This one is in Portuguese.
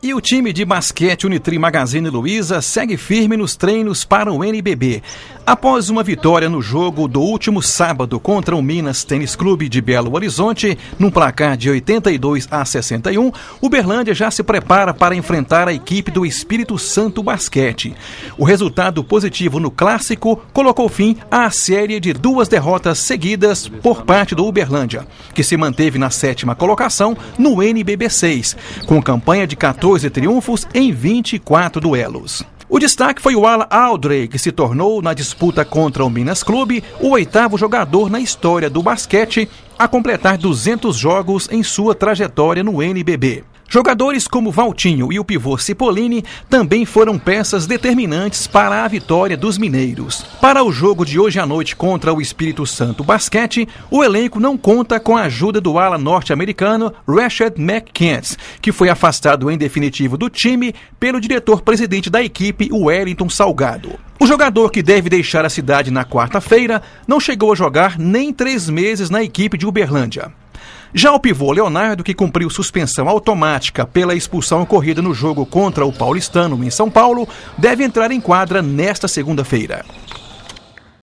E o time de basquete Unitri Magazine Luiza segue firme nos treinos para o NBB. Após uma vitória no jogo do último sábado contra o Minas Tênis Clube de Belo Horizonte, num placar de 82 a 61, Uberlândia já se prepara para enfrentar a equipe do Espírito Santo Basquete. O resultado positivo no clássico colocou fim à série de duas derrotas seguidas por parte do Uberlândia, que se manteve na sétima colocação no NBB 6, com campanha de 14 triunfos em 24 duelos. O destaque foi o ala Aldrey, que se tornou, na disputa contra o Minas Clube, o oitavo jogador na história do basquete a completar 200 jogos em sua trajetória no NBB. Jogadores como Valtinho e o pivô Cipollini também foram peças determinantes para a vitória dos mineiros. Para o jogo de hoje à noite contra o Espírito Santo Basquete, o elenco não conta com a ajuda do ala norte-americano Rashad McKentz, que foi afastado em definitivo do time pelo diretor-presidente da equipe, Wellington Salgado. O jogador que deve deixar a cidade na quarta-feira não chegou a jogar nem três meses na equipe de Uberlândia. Já o pivô Leonardo, que cumpriu suspensão automática pela expulsão ocorrida no jogo contra o Paulistano em São Paulo, deve entrar em quadra nesta segunda-feira.